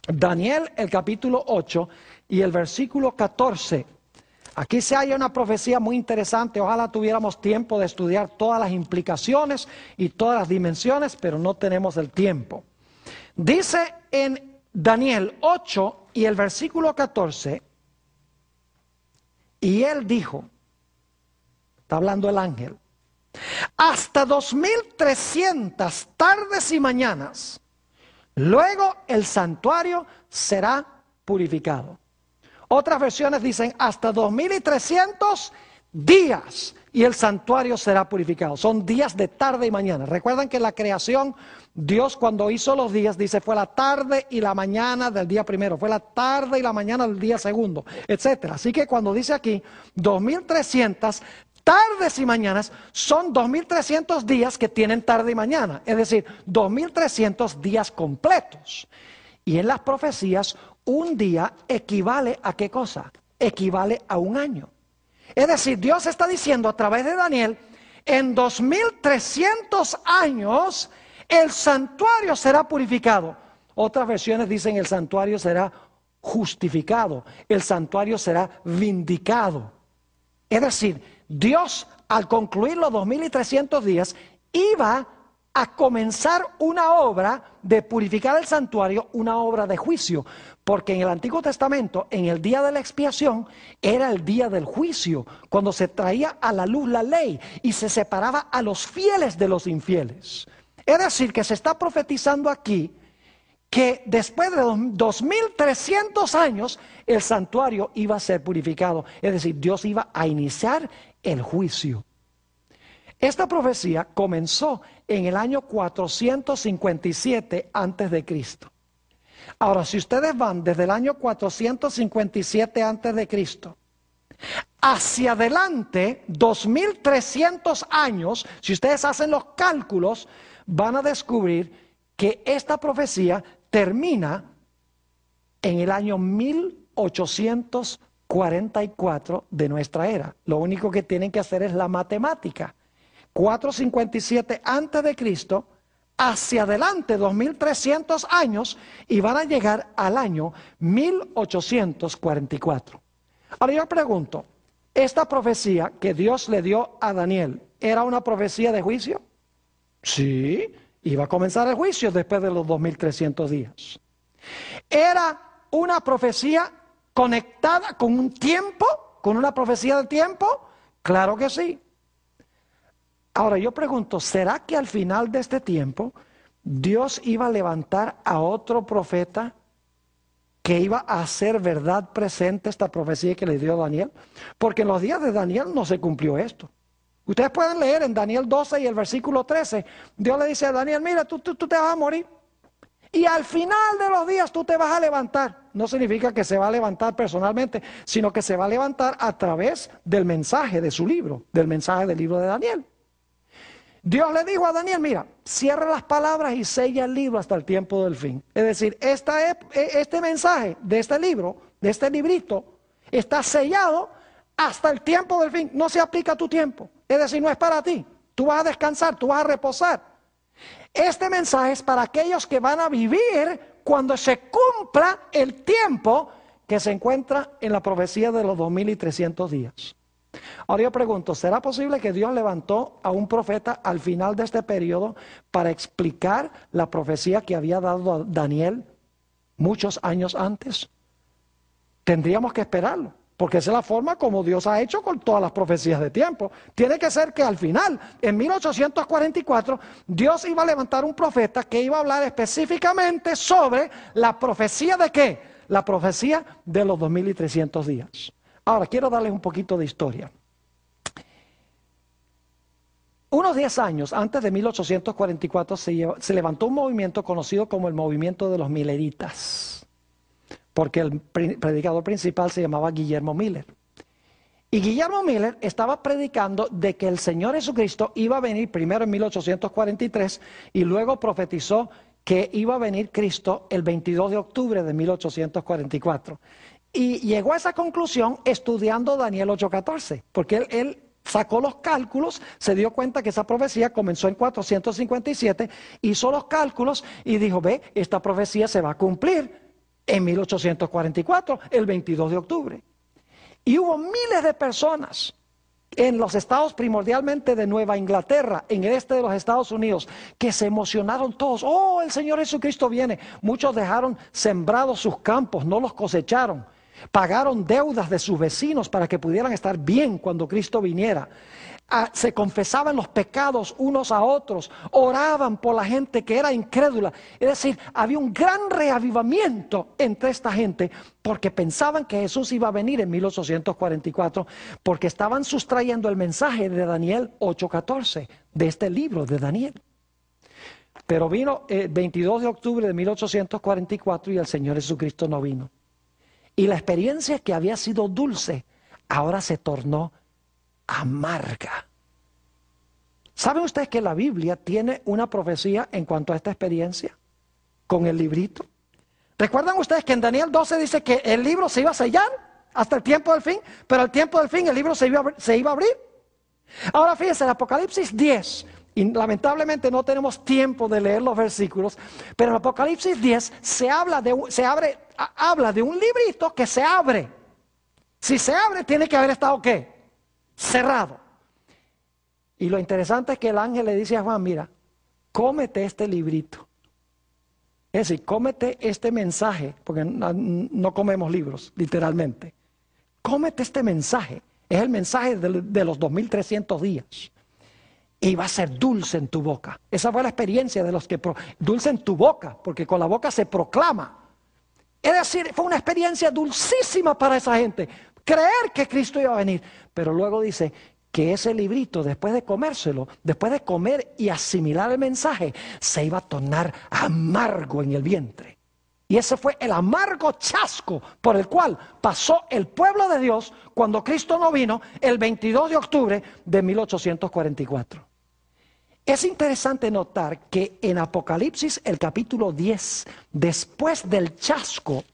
Daniel el capítulo 8 y el versículo 14. Aquí se halla una profecía muy interesante. Ojalá tuviéramos tiempo de estudiar todas las implicaciones y todas las dimensiones, pero no tenemos el tiempo. Dice en Daniel 8 y el versículo 14, y él dijo, está hablando el ángel, hasta 2300 tardes y mañanas, luego el santuario será purificado. Otras versiones dicen hasta 2300 días y el santuario será purificado. Son días de tarde y mañana. Recuerdan que la creación, Dios cuando hizo los días, dice, fue la tarde y la mañana del día primero, fue la tarde y la mañana del día segundo, etcétera. Así que cuando dice aquí 2300 tardes y mañanas, son 2300 días que tienen tarde y mañana, es decir, 2300 días completos. Y en las profecías, un día equivale a qué cosa? Equivale a un año. Es decir, Dios está diciendo a través de Daniel, en 2300 años el santuario será purificado. Otras versiones dicen el santuario será justificado, el santuario será vindicado. Es decir, Dios al concluir los 2300 días iba a comenzar una obra de purificar el santuario, una obra de juicio. Porque en el Antiguo Testamento, en el día de la expiación, era el día del juicio, cuando se traía a la luz la ley y se separaba a los fieles de los infieles. Es decir, que se está profetizando aquí que después de 2.300 años el santuario iba a ser purificado. Es decir, Dios iba a iniciar el juicio. Esta profecía comenzó en el año 457 antes de Cristo. Ahora, si ustedes van desde el año 457 antes de Cristo hacia adelante, 2300 años, si ustedes hacen los cálculos, van a descubrir que esta profecía termina en el año 1844 de nuestra era. Lo único que tienen que hacer es la matemática. 457 antes de Cristo hacia adelante 2300 años y van a llegar al año 1844. Ahora yo pregunto, ¿esta profecía que Dios le dio a Daniel era una profecía de juicio? Sí, iba a comenzar el juicio después de los 2300 días. ¿Era una profecía conectada con un tiempo? ¿Con una profecía del tiempo? Claro que sí. Ahora yo pregunto, ¿será que al final de este tiempo Dios iba a levantar a otro profeta que iba a hacer verdad presente esta profecía que le dio Daniel? Porque en los días de Daniel no se cumplió esto. Ustedes pueden leer en Daniel 12 y el versículo 13. Dios le dice a Daniel, mira, tú, tú, te vas a morir. Y al final de los días tú te vas a levantar. No significa que se va a levantar personalmente, sino que se va a levantar a través del mensaje de su libro, del mensaje del libro de Daniel. Dios le dijo a Daniel, mira, cierra las palabras y sella el libro hasta el tiempo del fin. Es decir, esta, e, este mensaje de este libro, de este librito, está sellado hasta el tiempo del fin. No se aplica a tu tiempo. Es decir, no es para ti. Tú vas a descansar, tú vas a reposar. Este mensaje es para aquellos que van a vivir cuando se cumpla el tiempo que se encuentra en la profecía de los 2300 días. Ahora yo pregunto, ¿será posible que Dios levantó a un profeta al final de este periodo para explicar la profecía que había dado a Daniel muchos años antes? Tendríamos que esperarlo, porque esa es la forma como Dios ha hecho con todas las profecías de tiempo. Tiene que ser que al final, en 1844, Dios iba a levantar un profeta que iba a hablar específicamente sobre la profecía de qué? La profecía de los 2300 días. Ahora, quiero darles un poquito de historia. Unos 10 años antes de 1844 se, levantó un movimiento conocido como el movimiento de los mileritas, porque el predicador principal se llamaba Guillermo Miller. Y Guillermo Miller estaba predicando de que el Señor Jesucristo iba a venir primero en 1843 y luego profetizó que iba a venir Cristo el 22 de octubre de 1844. Y llegó a esa conclusión estudiando Daniel 8:14, porque él, sacó los cálculos, se dio cuenta que esa profecía comenzó en 457, hizo los cálculos y dijo, ve, esta profecía se va a cumplir en 1844, el 22 de octubre. Y hubo miles de personas en los estados primordialmente de Nueva Inglaterra, en el este de los Estados Unidos, que se emocionaron todos, oh, el Señor Jesucristo viene. Muchos dejaron sembrados sus campos, no los cosecharon. Pagaron deudas de sus vecinos para que pudieran estar bien cuando Cristo viniera. Ah, se confesaban los pecados unos a otros, oraban por la gente que era incrédula. Es decir, había un gran reavivamiento entre esta gente porque pensaban que Jesús iba a venir en 1844, porque estaban sustrayendo el mensaje de Daniel 8:14, de este libro de Daniel. Pero vino el eh, 22 de octubre de 1844 y el Señor Jesucristo no vino. Y la experiencia que había sido dulce, ahora se tornó amarga. ¿Saben ustedes que la Biblia tiene una profecía en cuanto a esta experiencia? Con el librito. ¿Recuerdan ustedes que en Daniel 12 dice que el libro se iba a sellar hasta el tiempo del fin? Pero al tiempo del fin el libro se iba, a, se iba a abrir. Ahora fíjense, en Apocalipsis 10, y lamentablemente no tenemos tiempo de leer los versículos, pero en Apocalipsis 10 se habla de, se abre, habla de un librito que se abre. Si se abre, tiene que haber estado qué? Cerrado. Y lo interesante es que el ángel le dice a Juan, mira, cómete este librito. Es decir, cómete este mensaje, porque no comemos libros, literalmente. Cómete este mensaje. Es el mensaje de, de los 2300 días y va a ser dulce en tu boca. Esa fue la experiencia de los que... Dulce en tu boca, porque con la boca se proclama. Es decir, fue una experiencia dulcísima para esa gente. Creer que Cristo iba a venir. Pero luego dice que ese librito, después de comérselo, después de comer y asimilar el mensaje, se iba a tornar amargo en el vientre. Y ese fue el amargo chasco por el cual pasó el pueblo de Dios cuando Cristo no vino el 22 de octubre de 1844. Es interesante notar que en Apocalipsis, el capítulo 10, después del chasco,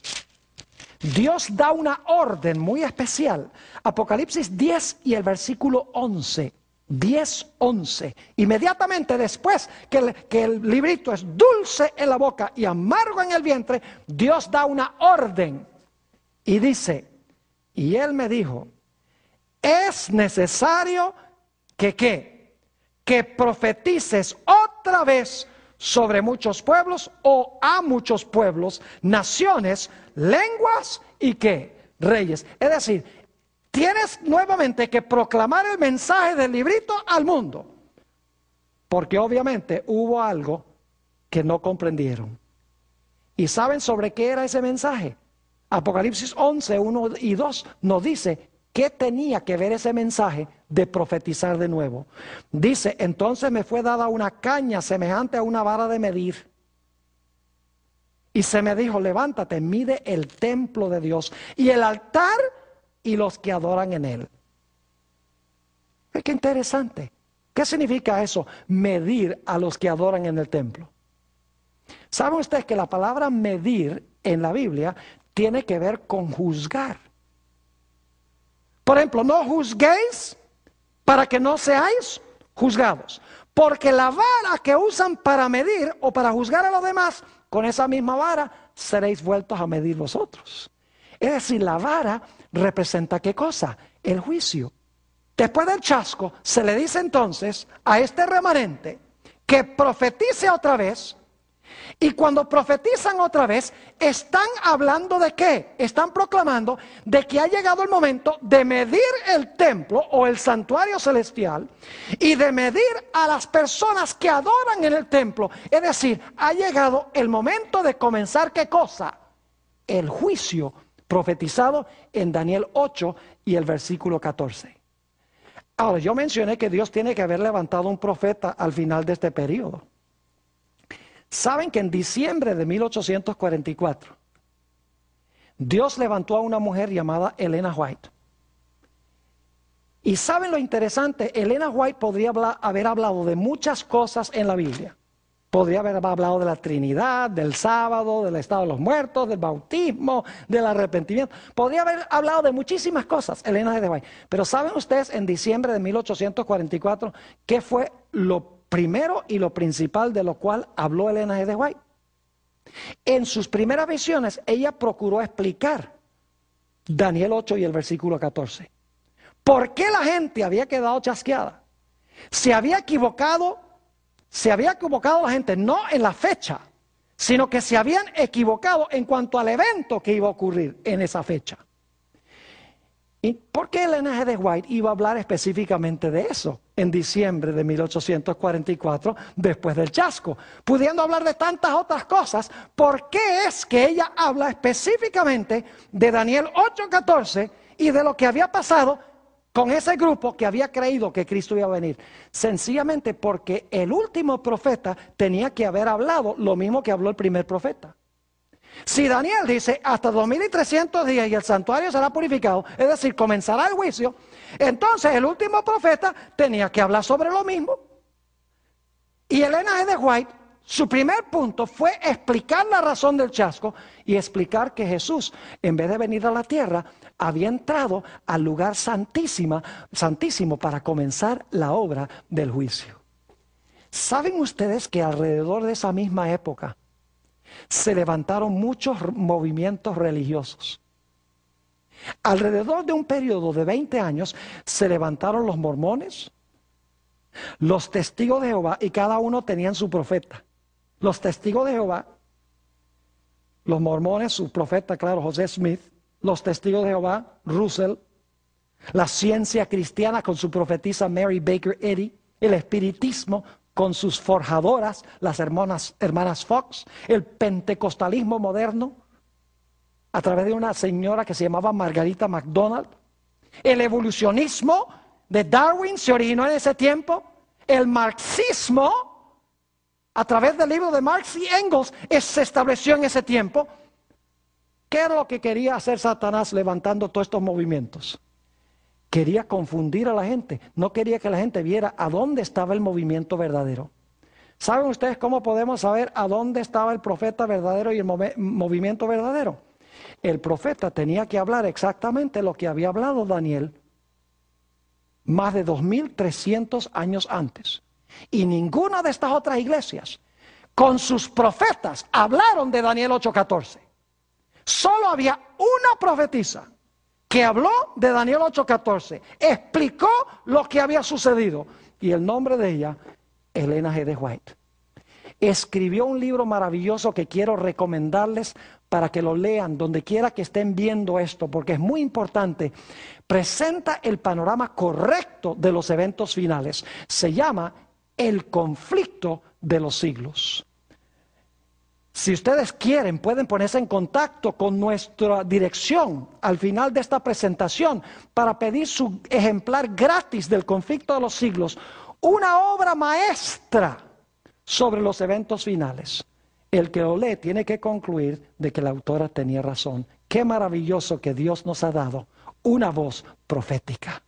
Dios da una orden muy especial. Apocalipsis 10 y el versículo 11. 10, 11. Inmediatamente después que el, que el librito es dulce en la boca y amargo en el vientre, Dios da una orden y dice, y él me dijo, es necesario que qué que profetices otra vez sobre muchos pueblos o a muchos pueblos, naciones, lenguas y que reyes. Es decir, tienes nuevamente que proclamar el mensaje del librito al mundo, porque obviamente hubo algo que no comprendieron. ¿Y saben sobre qué era ese mensaje? Apocalipsis 11, 1 y 2 nos dice qué tenía que ver ese mensaje de profetizar de nuevo. Dice, entonces me fue dada una caña semejante a una vara de medir. Y se me dijo, levántate, mide el templo de Dios y el altar y los que adoran en él. Es que interesante. ¿Qué significa eso? Medir a los que adoran en el templo. ¿Sabe usted que la palabra medir en la Biblia tiene que ver con juzgar? Por ejemplo, no juzguéis para que no seáis juzgados. Porque la vara que usan para medir o para juzgar a los demás, con esa misma vara seréis vueltos a medir vosotros. Es decir, la vara representa qué cosa? El juicio. Después del chasco, se le dice entonces a este remanente que profetice otra vez, y cuando profetizan otra vez, están hablando de qué? Están proclamando de que ha llegado el momento de medir el templo o el santuario celestial y de medir a las personas que adoran en el templo. Es decir, ha llegado el momento de comenzar qué cosa? El juicio profetizado en Daniel 8 y el versículo 14. Ahora, yo mencioné que Dios tiene que haber levantado un profeta al final de este periodo. Saben que en diciembre de 1844, Dios levantó a una mujer llamada Elena White. Y saben lo interesante, Elena White podría haber hablado de muchas cosas en la Biblia. Podría haber hablado de la Trinidad, del sábado, del estado de los muertos, del bautismo, del arrepentimiento. Podría haber hablado de muchísimas cosas, Elena de White. Pero ¿saben ustedes en diciembre de 1844 qué fue lo primero y lo principal de lo cual habló Elena G. de White. En sus primeras visiones, ella procuró explicar Daniel 8 y el versículo 14. ¿Por qué la gente había quedado chasqueada? Se había equivocado, se había equivocado la gente, no en la fecha, sino que se habían equivocado en cuanto al evento que iba a ocurrir en esa fecha. ¿Y por qué Elena G. de White iba a hablar específicamente de eso? en diciembre de 1844, después del chasco. Pudiendo hablar de tantas otras cosas, ¿por qué es que ella habla específicamente de Daniel 8:14 y de lo que había pasado con ese grupo que había creído que Cristo iba a venir? Sencillamente porque el último profeta tenía que haber hablado lo mismo que habló el primer profeta. Si Daniel dice hasta 2300 días y el santuario será purificado, es decir, comenzará el juicio, entonces el último profeta tenía que hablar sobre lo mismo. Y Elena de White, su primer punto fue explicar la razón del chasco y explicar que Jesús, en vez de venir a la tierra, había entrado al lugar santísimo para comenzar la obra del juicio. ¿Saben ustedes que alrededor de esa misma época, se levantaron muchos movimientos religiosos. Alrededor de un periodo de 20 años se levantaron los mormones, los testigos de Jehová, y cada uno tenían su profeta. Los testigos de Jehová, los mormones, su profeta, claro, José Smith, los testigos de Jehová, Russell, la ciencia cristiana con su profetisa Mary Baker Eddy, el espiritismo con sus forjadoras, las hermanas, hermanas Fox, el pentecostalismo moderno, a través de una señora que se llamaba Margarita mcdonald el evolucionismo de Darwin se originó en ese tiempo, el marxismo, a través del libro de Marx y Engels, se estableció en ese tiempo. ¿Qué era lo que quería hacer Satanás levantando todos estos movimientos? Quería confundir a la gente, no quería que la gente viera a dónde estaba el movimiento verdadero. ¿Saben ustedes cómo podemos saber a dónde estaba el profeta verdadero y el movimiento verdadero? El profeta tenía que hablar exactamente lo que había hablado Daniel más de 2.300 años antes. Y ninguna de estas otras iglesias con sus profetas hablaron de Daniel 8:14. Solo había una profetisa que habló de Daniel 8:14, explicó lo que había sucedido. Y el nombre de ella, Elena G. White. Escribió un libro maravilloso que quiero recomendarles para que lo lean donde quiera que estén viendo esto, porque es muy importante. Presenta el panorama correcto de los eventos finales. Se llama El conflicto de los siglos. Si ustedes quieren, pueden ponerse en contacto con nuestra dirección al final de esta presentación para pedir su ejemplar gratis del conflicto de los siglos, una obra maestra sobre los eventos finales. El que lo lee tiene que concluir de que la autora tenía razón. Qué maravilloso que Dios nos ha dado una voz profética.